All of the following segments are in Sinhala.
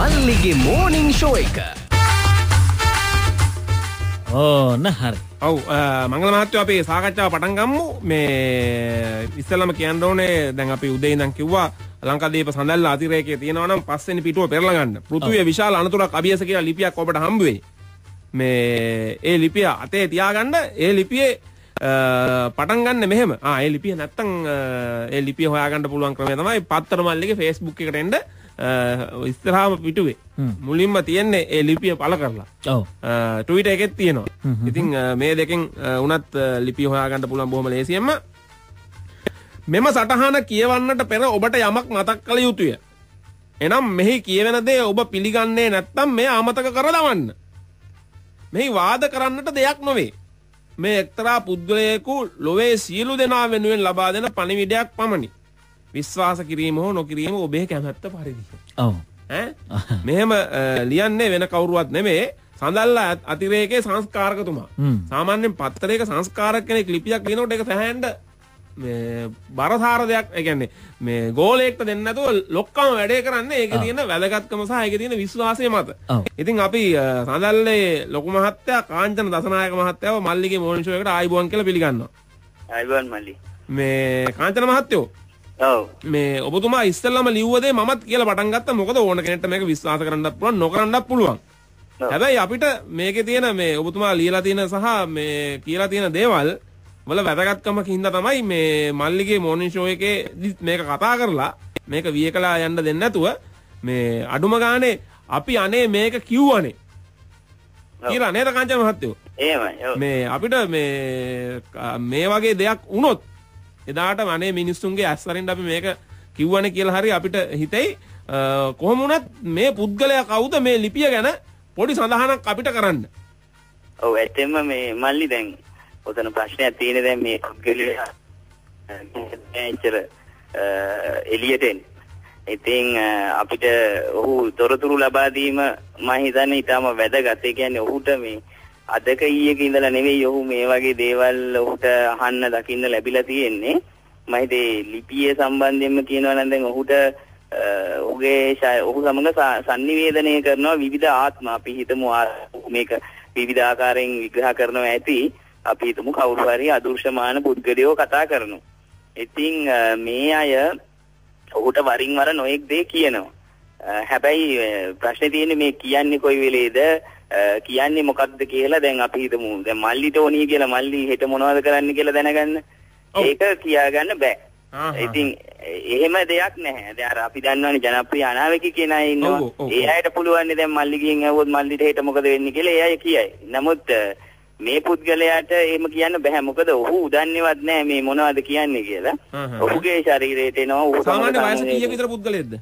මල්ලිගේ මෝනිං ෂෝ එක ඕන හරි ඔව් මංගල මහත්තයෝ අපේ සාකච්ඡාව පටන් ගමු මේ ඉස්සෙල්ලම කියන්න ඕනේ දැන් අපි උදේ ඉඳන් කිව්වා ලංකාදීප සඳල්ල අතිරේකයේ තියෙනවා නම් පස්වෙනි පිටුව පෙරලා ගන්න. පෘථුවියේ විශාල අනතුරක් අභියස කියලා ලිපියක් ඔබට හම්බ වෙයි. මේ ඒ ලිපිය අතේ තියාගන්න ඒ ලිපියේ පටන් ගන්න මෙහෙම. ආ ඒ ලිපිය නැත්තම් ඒ ලිපිය හොයාගන්න පුළුවන් ක්‍රමය තමයි පත්තර මල්ලිගේ Facebook එකට එන්න ඉස්තරහාම පිටුවේ මුලින්ම තියෙන්නේ ඒ ලිපිය පල කරලා ටවිට එකෙත් තියෙනවා ඉතින් මේ දෙකෙන් උනත් ලිපි හොයාගන්න පුළුවන් බොහොම ලේසියෙන්ම මෙම සටහන කියවන්නට පෙර ඔබට යමක් මතක් කළ යුතුය එනම් මෙහි කියවෙන දේ ඔබ පිළිගන්නේ නැත්තම් මේ ආමතක කර දවන්න මෙහි වාද කරන්නට දෙයක් නොවේ මේ එක්තරා පුද්ගලයෙකු ලොවේ සියලු දෙනා වෙනුවෙන් ලබා දෙන පණිවිඩයක් පමණි විශ්වාස කිරීම හෝ නොකිරීම ඔබේ කැමැත්ත පරිදි. ඔව්. ඈ මෙහෙම ලියන්නේ වෙන කවුරුවත් නෙමෙයි සඳල්ලා අතිරේකේ සංස්කාරකතුමා. සාමාන්‍යයෙන් පත්තරයක සංස්කාරක කෙනෙක් ලිපියක් ලියනකොට ඒක සැහැන්න මේ බරසාර දෙයක් ඒ කියන්නේ මේ ගෝලයකට දෙන්න නැතුව ලොක්කම වැඩේ කරන්නේ ඒකේ තියෙන වැදගත්කම සහ ඒකේ තියෙන විශ්වාසය මත. ඉතින් අපි සඳල්ලේ ලොකු මහත්තයා කාංචන දසනායක මහත්තයාව මල්ලිගේ මෝර්නින් ෂෝ එකට ආයිබෝන් කියලා පිළිගන්නවා. ආයිබෝන් මල්ලි. මේ කාංචන මහත්තයෝ මේ ඔබතුමා ඉස්සල්ලම ලිව්වදේ මමත් කියලා පටන් ගත්තා මොකද ඕන කෙනෙක්ට මේක විශ්වාස කරන්නත් පුළුවන් නොකරන්නත් පුළුවන්. හැබැයි අපිට මේකේ තියෙන මේ ඔබතුමා ලියලා තියෙන සහ මේ කියලා තියෙන දේවල් වල වැදගත්කම හින්දා තමයි මේ මල්ලිගේ මෝර්නින් ෂෝ එකේ මේක කතා කරලා මේක වියකලා යන්න දෙන්නේ නැතුව මේ අඩුම ගානේ අපි අනේ මේක කිව්වනේ. කියලා නේද කංචන මහත්තයෝ? එහෙමයි. මේ අපිට මේ මේ වගේ දෙයක් වුණොත් එදාට අනේ මිනිස්සුන්ගේ ඇස්සරින්ට අපි මේක කිව්වනේ කියලා හරි අපිට හිතෙයි කොහොම වුණත් මේ පුද්ගලයා කවුද මේ ලිපිය ගැන පොඩි සඳහනක් අපිට කරන්න. ඔව් ඇත්තෙන්ම මේ මල්ලි දැන් ඔතන ප්‍රශ්නයක් තියෙන දැන් මේ පුද්ගලයා ඇන්චර එළියට එන්නේ. ඉතින් අපිට ඔහු තොරතුරු ලබා දීම මම හිතන්නේ ඊටම වැදගත්. ඒ කියන්නේ ඔහුට මේ අදක ඊයක ඉඳලා නෙවෙයි ඔහු මේ වගේ දේවල් ඔහුට අහන්න දකින්න ලැබිලා තියෙන්නේ මම හිතේ ලිපිය සම්බන්ධයෙන්ම කියනවා නම් දැන් ඔහුට ඔහුගේ ඔහු සමග sannivedanaya කරනවා විවිධ ආත්ම අපි හිතමු මේක විවිධ ආකාරයෙන් විග්‍රහ කරනවා ඇති අපි හිතමු කවුරු හරි අදෘශ්‍යමාන පුද්ගලයෝ කතා කරනවා ඉතින් මේ අය ඔහුට වරින් වර නොඑක් දේ කියනවා හැබැයි ප්‍රශ්නේ තියෙන්නේ මේ කියන්නේ කොයි වෙලේද කියන්නේ මොකක්ද කියලා දැන් අපි හිතමු දැන් මල්ලිට ඕනි කියලා මල්ලි හෙට මොනවද කරන්න කියලා දැනගන්න ඒක කියාගන්න බෑ ඉතින් එහෙම දෙයක් නැහැ දැන් අර අපි දන්නවනේ ජනප්‍රිය අනාවේකි කියන අය ඉන්නවා ඒ අයට පුළුවන් දැන් මල්ලි ගියන් ඇහුවොත් මල්ලිට හෙට මොකද වෙන්නේ කියලා ඒ අය කියයි නමුත් මේ පුද්ගලයාට එහෙම කියන්න බෑ මොකද ඔහු උදන්නේවත් නැහැ මේ මොනවද කියන්නේ කියලා ඔහුගේ ශරීරයට එනවා ඔහු සාමාන්‍ය වයස කීයක විතර පුද්ගලයෙක්ද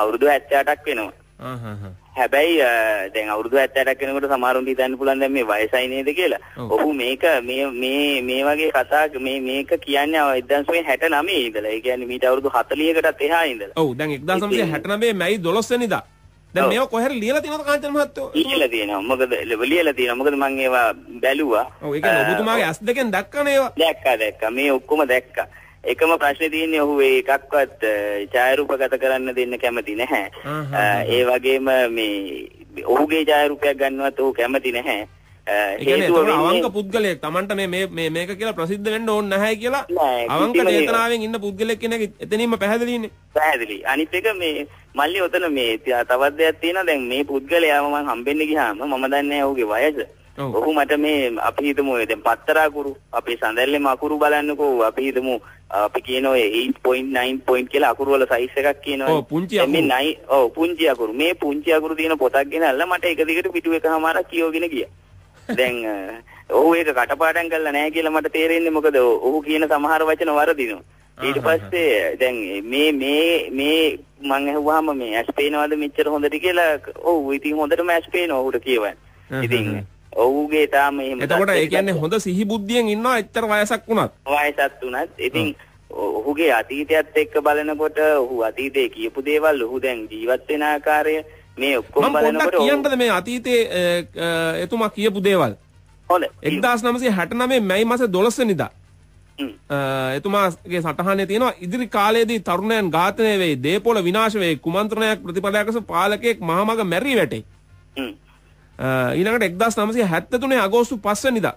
අවුරුදු 78ක් වෙනවා. හැබැයි දැන් අවුරුදු 78ක් වෙනකොට සමහරුන්ට හිතන්න පුළුවන් දැන් මේ වයසයි නේද කියලා. ඔහු මේක මේ මේ මේ වගේ කතා මේ මේක කියන්නේ 1969 ඉඳලා. ඒ කියන්නේ මීට අවුරුදු 40කටත් එහා ඉඳලා. ඔව් දැන් 1969 මැයි 12 වෙනිදා. දැන් මේව කොහෙර ලියලා තියෙනවද කාන්තන මහත්තයෝ? ලියලා තියෙනවා. මොකද ලියලා තියෙනවා. මොකද මම ඒවා බැලුවා. ඔව් ඒ කියන්නේ ඔබතුමාගේ ඇස් දෙකෙන් දැක්කනේ ඒවා. දැක්කා දැක්කා. මේ ඔක්කොම දැක්කා. එකම ප්‍රශ්නේ තියෙන්නේ ඔහු ඒකක්වත් ඡායාරූපගත කරන්න දෙන්න කැමති නැහැ. ඒ වගේම මේ ඔහුගේ ඡායාරූපයක් ගන්නවත් ඔහු කැමති නැහැ. හේතුව අවංක පුද්ගලයෙක් Tamanට මේ මේ මේක කියලා ප්‍රසිද්ධ වෙන්න ඕනේ නැහැ කියලා අවංක චේතනාවෙන් ඉන්න පුද්ගලයෙක් කියන එක එතනින්ම පැහැදිලිනේ. පැහැදිලි. අනිත් එක මේ මල්ලි ඔතන මේ තවත් දෙයක් තියෙනවා දැන් මේ පුද්ගලයාම මම හම්බෙන්න ගියාම මම දන්නේ නැහැ ඔහුගේ වයස. ඔහු මට මේ අපි හිතමු දැන් පත්තරා කුරු අපේ සඳැල්ලේම අකුරු බලන්නකෝ අපි හිතමු අපි කියන ඔය 8.9 point කියලා අකුරු වල size එකක් කියනවා. ඔව් පුංචි අකුරු. මේ නයි ඔව් පුංචි අකුරු. මේ පුංචි අකුරු තියෙන පොතක් ගෙනල්ලා මට එක දිගට පිටු එකමාරක් කියෝගෙන ගියා. දැන් ඔහු ඒක කටපාඩම් කරලා නැහැ කියලා මට තේරෙන්නේ මොකද ඔහු කියන සමහර වචන වරදිනවා. ඊට පස්සේ දැන් මේ මේ මේ මං ඇහුවාම මේ ඇස් පේනවද මෙච්චර හොඳට කියලා ඔව් ඉතින් හොඳටම ඇස් පේනවා ඔහුට කියවන්නේ. ඉතින් ඔව්ගේ තාම එහෙම එතකොට ඒ කියන්නේ හොඳ සිහි බුද්ධියෙන් ඉන්නවා එච්චර වයසක් වුණත් වයසත් වුණත් ඉතින් ඔහුගේ අතීතයත් එක්ක බලනකොට ඔහු අතීතයේ කියපු දේවල් ඔහු දැන් ජීවත් වෙන ආකාරය මේ ඔක්කොම බලනකොට කියන්නද මේ අතීතයේ එතුමා කියපු දේවල් හොඳ 1969 මැයි මාසේ 12 වෙනිදා එතුමාගේ සටහනේ තියෙනවා ඉදිරි කාලයේදී තරුණයන් ඝාතනය වෙයි දේපොළ විනාශ වෙයි කුමන්ත්‍රණයක් ප්‍රතිපලයක් ලෙස පාලකෙක් මහමග මැරී වැටේ ඊළඟට 1973 අගෝස්තු 5 වෙනිදා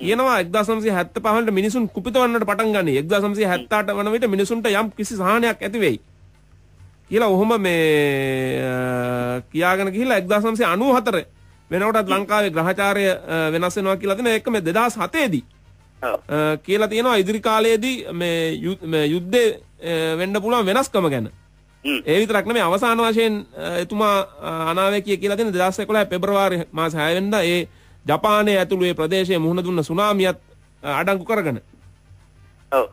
කියනවා 1975 වලට මිනිසුන් කුපිත වන්නට පටන් ගන්නේ 1978 වන විට මිනිසුන්ට යම් කිසි සහනයක් ඇති වෙයි කියලා ඔහොම මේ කියාගෙන ගිහිල්ලා 1994 වෙනකොටත් ලංකාවේ ග්‍රහචාරය වෙනස් වෙනවා කියලා තියෙනවා ඒක මේ 2007 දී කියලා තියෙනවා ඉදිරි කාලයේදී මේ යුද්ධේ වෙන්න පුළුවන් වෙනස්කම ගැන ඒ විතරක් නෙමෙයි අවසාන වශයෙන් එතුමා අනාවැකිය කියලා දෙන 2011 පෙබරවාරි මාස 6 වෙනිදා ඒ ජපානයේ ඇතුළු ඒ ප්‍රදේශයේ මුහුණ දුන්න සුනාමියත් අඩංගු කරගෙන. ඔව්.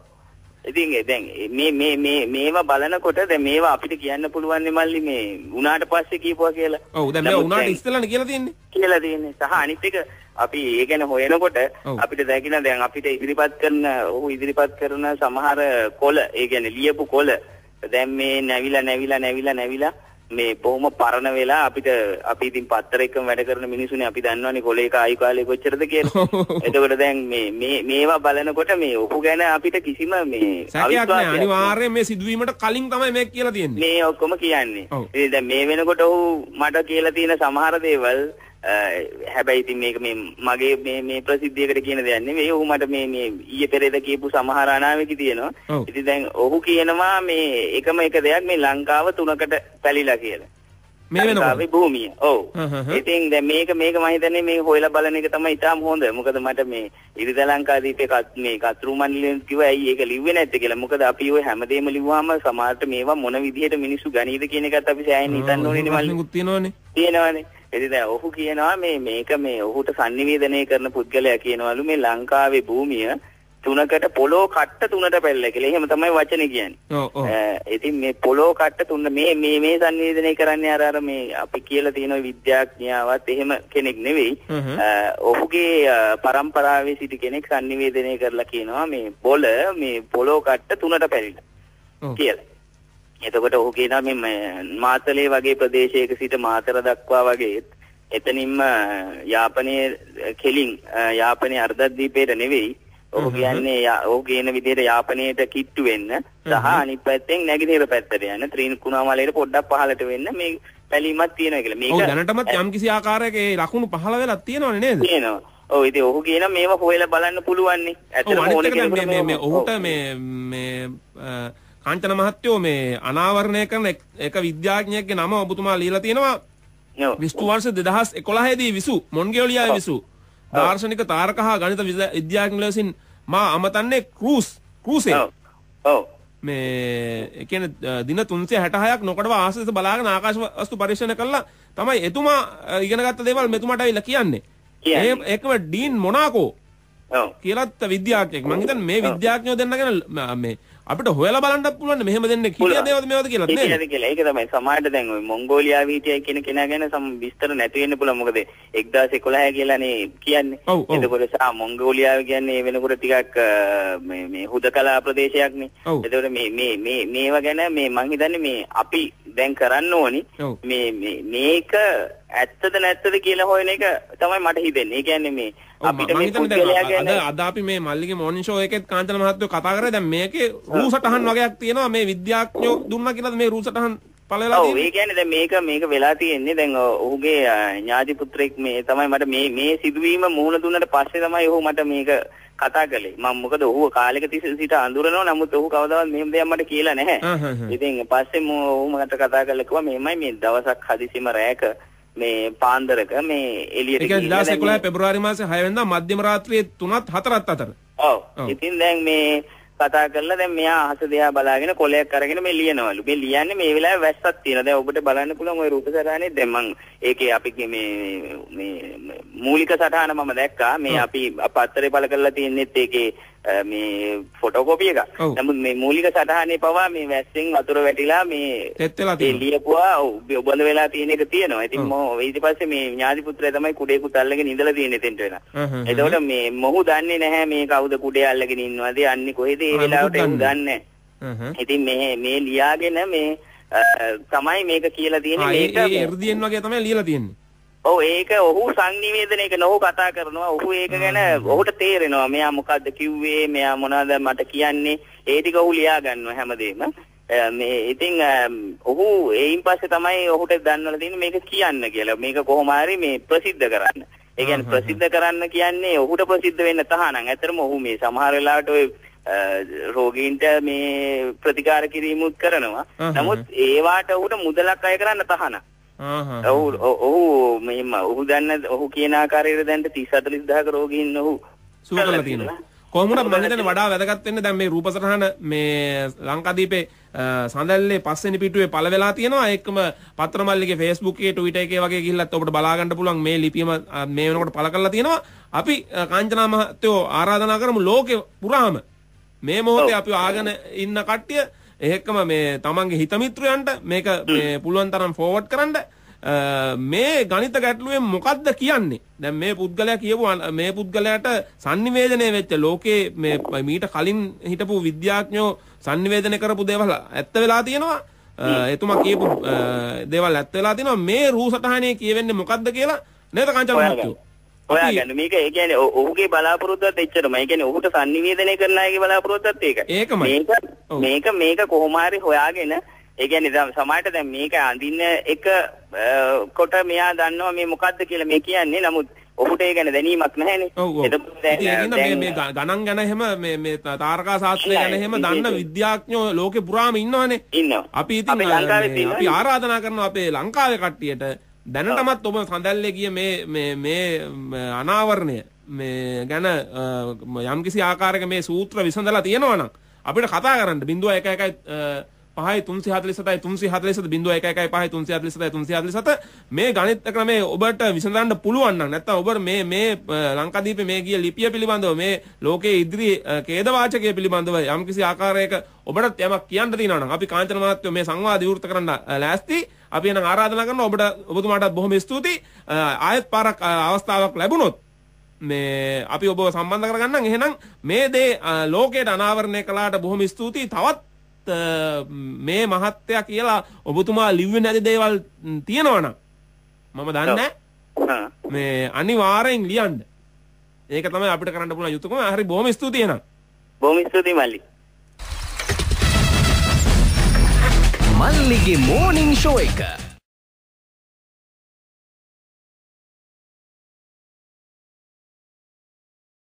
ඉතින් දැන් මේ මේ මේ මේවා බලනකොට දැන් මේවා අපිට කියන්න පුළුවන් නේ මල්ලි මේ උනාට පස්සේ කියපුවා කියලා. ඔව් දැන් මේ උනාට ඉස්සෙල්ලානේ කියලා තියෙන්නේ. කියලා තියෙන්නේ. සහ අනිත් එක අපි ඒ ගැන හොයනකොට අපිට දැකින දැන් අපිට ඉදිරිපත් කරන ඔහු ඉදිරිපත් කරන සමහර කොළ ඒ කියන්නේ ලියපු කොළ දැන් මේ නැවිලා නැවිලා නැවිලා නැවිලා මේ බොහොම පරණ වෙලා අපිට අපි ඉතින් පත්තර එකම වැඩ කරන මිනිසුනේ අපි දන්නවනේ කොලේ කායි කාලේ කොච්චරද කියලා. එතකොට දැන් මේ මේ මේවා බලනකොට මේ ඔහු ගැන අපිට කිසිම මේ අවිශ්වාසයක් අනිවාර්යෙන් මේ සිදුවීමට කලින් තමයි මේක කියලා තියෙන්නේ. මේ ඔක්කොම කියන්නේ. ඉතින් දැන් මේ වෙනකොට ඔහු මට කියලා තියෙන සමහර දේවල් හැබැයි ඉතින් මේක මේ මගේ මේ මේ ප්‍රසිද්ධියකට කියන දෙයක් නෙවෙයි. ඔහු මට මේ මේ ඊයේ පෙරේද කියපු සමහර අනාවේකී තියෙනවා. ඉතින් දැන් ඔහු කියනවා මේ එකම එක දෙයක් මේ ලංකාව තුනකට පැලිලා කියලා. මේ වෙනකොට භූමිය. ඔව්. ඉතින් දැන් මේක මේක මම හිතන්නේ මේ හොයලා බලන එක තමයි ඉතාම හොඳ. මොකද මට මේ ඉරිද ලංකාදීපේ කත් මේ කතුරු මණ්ඩලයෙන් කිව්ව ඇයි ඒක ලිව්වේ නැද්ද කියලා. මොකද අපි ඔය හැමදේම ලිව්වහම සමහරට මේවා මොන විදිහට මිනිස්සු ගනීද කියන එකත් අපි සෑහෙන හිතන්න ඕනේ නේ මල්ලි. තියෙනවනේ. එදි දැන් ඔහු කියනවා මේ මේක මේ ඔහුට sannivedanaya කරන පුද්ගලයා කියනවලු මේ ලංකාවේ භූමිය තුනකට පොලෝ කට්ට තුනට පැල්ල කියලා. එහෙම තමයි වචනේ කියන්නේ. ඔව් ඉතින් මේ පොලෝ කට්ට තුන මේ මේ මේ sannivedanaya කරන්නේ අර අර මේ අපි කියලා තියෙන විද්‍යාඥයාවත් එහෙම කෙනෙක් නෙවෙයි. ඔහුගේ પરම්පරාවේ සිටි කෙනෙක් sannivedanaya කරලා කියනවා මේ බොල මේ පොලෝ කට්ට තුනට පැලිලා කියලා. එතකොට ඔහු කියනවා මේ මාතලේ වගේ ප්‍රදේශයක සිට මාතර දක්වා වගේ එතනින්ම යාපනයේ කෙලින් යාපනයේ අර්ධද්වීපයට නෙවෙයි ඔහු කියන්නේ ඔහු කියන විදිහට යාපනයේට කිට්ටු වෙන්න සහ අනිත් පැත්තෙන් නැගිනහිර පැත්තට යන ත්‍රිකුණාමලයට පොඩ්ඩක් පහළට වෙන්න මේ පැලීමක් තියෙනවා කියලා. මේක ඔව් දැනටමත් යම්කිසි ආකාරයක ඒ ලකුණු පහළ වෙලා තියෙනවනේ නේද? තියෙනවා. ඔව් ඉතින් ඔහු කියන මේව හොයලා බලන්න පුළුවන් නේ. ඇත්තටම ඕනේ කියලා මේ මේ ඔහුට මේ මේ කාංචන මහත්තයෝ මේ අනාවරණය කරන එක විද්‍යාඥයෙක්ගේ නම ඔබතුමා ලියලා තියෙනවා. විස්තු වර්ෂ 2011 දී විසු මොන්ගෝලියාවේ විසු දාර්ශනික තාරක හා ගණිත විද්‍යාඥයෝ විසින් මා අමතන්නේ ක්‍රූස් ක්‍රූසේ. ඔව්. මේ ඒ කියන්නේ දින 366ක් නොකඩවා ආශ්‍රිත බලාගෙන ආකාශ වස්තු පරීක්ෂණ කළා තමයි එතුමා ඉගෙනගත්ත දේවල් මෙතුමාට ඇවිල්ලා කියන්නේ. ඒ ඒකම ඩීන් මොනාකෝ. ඔව්. කියලාත් විද්‍යාඥයෙක්. මම හිතන්නේ මේ විද්‍යාඥයෝ දෙන්නගෙන මේ අපිට හොයලා බලන්නත් පුළුවන් මෙහෙම දෙන්නේ කියලා දේවද මේවද කියලා නේද? ඒකද කියලා. ඒක තමයි සමාජයට දැන් ওই මොංගෝලියාව හිටියයි කියන කෙනා ගැන සම විස්තර නැති වෙන්න පුළුවන්. මොකද 1011 කියලානේ කියන්නේ. එතකොට සා මොංගෝලියාව කියන්නේ වෙනකොට ටිකක් මේ මේ හුදකලා ප්‍රදේශයක්නේ. එතකොට මේ මේ මේ මේවා ගැන මේ මං හිතන්නේ මේ අපි දැන් කරන්න ඕනි මේ මේ මේක ඇත්තද නැත්තද කියලා හොයන එක තමයි මට හිතෙන්නේ. ඒ කියන්නේ මේ අපිට මේ පුද්ගලයා ගැන අද අද අපි මේ මල්ලිගේ මෝර්නින් ෂෝ එකෙත් කාන්තන මහත්තයෝ කතා කරා දැන් මේකේ රූ සටහන් වගේක් තියෙනවා මේ විද්‍යාඥයෝ දුන්නා කියලාද මේ රූ සටහන් පලලා ඔව් ඒ කියන්නේ දැන් මේක මේක වෙලා තියෙන්නේ දැන් ඔහුගේ ඥාති පුත්‍රෙක් මේ තමයි මට මේ මේ සිදුවීම මුහුණ දුන්නට පස්සේ තමයි ඔහු මට මේක කතා කළේ මම මොකද ඔහු කාලෙක තිස්සේ සිට අඳුරනවා නමුත් ඔහු කවදාවත් මෙහෙම දෙයක් මට කියලා නැහැ ඉතින් පස්සේ ඔහු මට කතා කළා කිව්වා මෙහෙමයි මේ දවසක් හදිසියෙම රැයක මේ පාන්දරක මේ එළියට ඒ කියන්නේ 2011 පෙබරවාරි මාසේ 6 වෙනිදා මධ්‍යම රාත්‍රියේ 3ත් 4ත් අතර. ඔව්. ඉතින් දැන් මේ කතා කරලා දැන් මෙයා අහස දිහා බලාගෙන කොලයක් අරගෙන මේ ලියනවලු. මේ ලියන්නේ මේ වෙලාවේ වැස්සක් තියෙනවා. දැන් ඔබට බලන්න පුළුවන් ওই රූප සටහනේ දැන් මම ඒකේ අපි මේ මේ මූලික සටහන මම දැක්කා. මේ අපි අප අත්තරේ පළ කරලා තියෙනෙත් ඒකේ මේ ෆොටෝකෝපිය එක. නමුත් මේ මූලික සටහනේ පවා මේ වැස්සෙන් වතුර වැටිලා මේ ඒ ලියපුවා ඔබඳ වෙලා තියෙන එක තියෙනවා. ඉතින් මො ඊට පස්සේ මේ ඥාති පුත්‍රයා තමයි කුඩේ කුට අල්ලගෙන ඉඳලා තියෙන්නේ තෙන්ට වෙලා. එතකොට මේ මොහු දන්නේ නැහැ මේ කවුද කුඩේ අල්ලගෙන ඉන්නවද යන්නේ කොහෙද ඒ වෙලාවට ඒක දන්නේ ඉතින් මේ මේ ලියාගෙන මේ තමයි මේක කියලා තියෙන්නේ මේක ඒ එර්දියෙන් වගේ තමයි ලියලා තියෙන්නේ. ඔව් ඒක ඔහු සංනිවේදනයක නොහු කතා කරනවා ඔහු ඒක ගැන ඔහුට තේරෙනවා මෙයා මොකද්ද කිව්වේ මෙයා මොනවද මට කියන්නේ ඒ ටික ඔහු ලියා ගන්නවා හැමදේම මේ ඉතින් ඔහු ඒයින් පස්සේ තමයි ඔහුට දන්වලා තියෙන්නේ මේක කියන්න කියලා මේක කොහොම හරි මේ ප්‍රසිද්ධ කරන්න ඒ කියන්නේ ප්‍රසිද්ධ කරන්න කියන්නේ ඔහුට ප්‍රසිද්ධ වෙන්න තහනම් ඇතරම ඔහු මේ සමහර වෙලාවට ඔය රෝගීන්ට මේ ප්‍රතිකාර කිරීමුත් කරනවා නමුත් ඒවාට ඔහුට මුදලක් අය කරන්න තහනම් ඔහු ඔහු මෙම ඔහු දන්න ඔහු කියන ආකාරයට දැන්ට 30 40000ක රෝගීන් ඔහු සුව කරලා තියෙනවා. කොහොමුණත් මම හිතන්නේ වඩා වැදගත් වෙන්නේ දැන් මේ රූපසටහන මේ ලංකාදීපේ සඳල්ලේ පස්වෙනි පිටුවේ පළ වෙලා තියෙනවා. ඒකම පත්‍රමල්ලිගේ Facebook එකේ Twitter එකේ වගේ ගිහිල්ලත් ඔබට බලා ගන්න පුළුවන් මේ ලිපියම මේ වෙනකොට පළ කරලා තියෙනවා. අපි කාංචනා මහත්තයෝ ආරාධනා කරමු ලෝකෙ පුරාම මේ මොහොතේ අපි ආගෙන ඉන්න කට්ටිය එහෙකම මේ තමන්ගේ හිතමිත්‍රයන්ට මේක මේ පුළුවන් තරම් ෆෝවර්ඩ් කරන්න මේ ගණිත ගැටලුවේ මොකද්ද කියන්නේ දැන් මේ පුද්ගලයා කියපු මේ පුද්ගලයාට sannivedanaya වෙච්ච ලෝකේ මේ මීට කලින් හිටපු විද්‍යාඥයෝ sannivedana කරපු දේවල් ඇත්ත වෙලා තියෙනවා එතුමා කියපු දේවල් ඇත්ත වෙලා තියෙනවා මේ රූ සටහනේ කියවෙන්නේ මොකද්ද කියලා නේද කංචන මහත්තයෝ හොයාගන්න මේක ඒ කියන්නේ ඔහුගේ බලාපොරොත්තුවත් එච්චරම. ඒ කියන්නේ ඔහුට sannivedanaya කරන අයගේ බලාපොරොත්තුවත් ඒක. මේකමයි. මේක මේක කොහොම හරි හොයාගෙන ඒ කියන්නේ දැන් සමහරට දැන් මේක අඳින්න එක කොට මෙයා දන්නවා මේ මොකද්ද කියලා මේ කියන්නේ. නමුත් ඔහුට ඒ ගැන දැනීමක් නැහැනේ. එතකොට දැන් මේ ගණන් ගැන එහෙම මේ මේ තාරකා ශාස්ත්‍රය ගැන එහෙම දන්න විද්‍යාඥයෝ ලෝකේ පුරාම ඉන්නවනේ. ඉන්නවා. අපි ඉතින් අපි ආරාධනා කරනවා අපේ ලංකාවේ කට්ටියට දැනටමත් ඔබ සඳල්ලේ ගිය මේ මේ අනාවරණය මේ ගැන යම්කිසි ආකාරයක මේ සූත්‍ර විසඳලා තියෙනවා නම් අපිට කතා කරන්න 0111 පහයි තුන්සි හතලිසටයි තුන්සි හතලිසට බිඳුව එකයි පහයි තුන්සි හතලිසටයි තුන්සි හතලිසට මේ ගණිත ක්‍රමේ ඔබට විසඳන්න පුළුවන් නම් නැත්නම් ඔබ මේ මේ ලංකාදීපේ මේ ගිය ලිපිය පිළිබඳව මේ ලෝකයේ ඉදිරි ඛේද වාචකය පිළිබඳව යම්කිසි ආකාරයක ඔබටත් යමක් කියන්න තියෙනවා නම් අපි කාන්තන මහත්මයා මේ සංවාද විවෘත කරන්න ලෑස්ති අපි එහෙනම් ආරාධනා කරනවා ඔබට ඔබතුමාටත් බොහොම ස්තුතියි. ආයෙත් පාරක් අවස්ථාවක් ලැබුණොත් මේ අපි ඔබව සම්බන්ධ කරගන්නම්. එහෙනම් මේ දේ ලෝකයට අනාවරණය කළාට බොහොම ස්තුතියි. තවත් මේ මහත්තයා කියලා ඔබතුමා ලිව්වේ නැති දේවල් තියෙනවනම් මම දන්නේ මේ අනිවාර්යෙන් ලියන්න. ඒක තමයි අපිට කරන්න පුළුවන් යුතුයකම. හරි බොහොම ස්තුතියි එහෙනම්. බොහොම ස්තුතියි මල්ලි. මල්ලිගේ මෝනිං ෂෝ එක